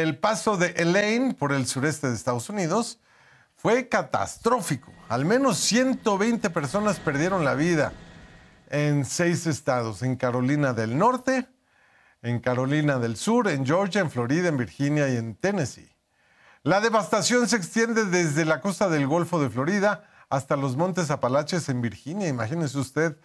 el paso de Elaine por el sureste de Estados Unidos fue catastrófico. Al menos 120 personas perdieron la vida en seis estados, en Carolina del Norte, en Carolina del Sur, en Georgia, en Florida, en Virginia y en Tennessee. La devastación se extiende desde la costa del Golfo de Florida hasta los Montes Apalaches en Virginia. Imagínese usted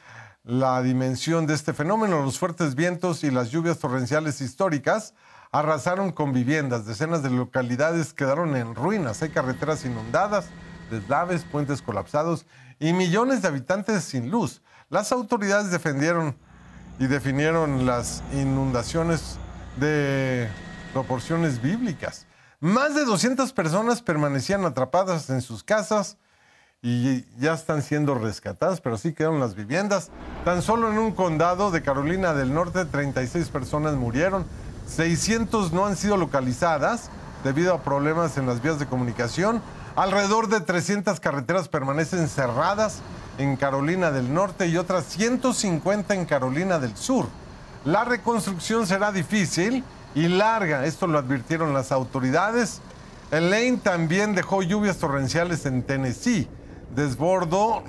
la dimensión de este fenómeno. Los fuertes vientos y las lluvias torrenciales históricas arrasaron con viviendas, decenas de localidades quedaron en ruinas, hay carreteras inundadas, deslaves, puentes colapsados y millones de habitantes sin luz. Las autoridades defendieron y definieron las inundaciones de proporciones bíblicas. Más de 200 personas permanecían atrapadas en sus casas, y ya están siendo rescatadas, pero sí quedaron las viviendas. Tan solo en un condado de Carolina del Norte 36 personas murieron, 600 no han sido localizadas debido a problemas en las vías de comunicación. Alrededor de 300 carreteras permanecen cerradas en Carolina del Norte y otras 150 en Carolina del Sur. La reconstrucción será difícil y larga, esto lo advirtieron las autoridades. El Elaine también dejó lluvias torrenciales en Tennessee desbordó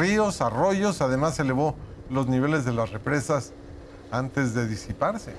ríos, arroyos, además elevó los niveles de las represas antes de disiparse.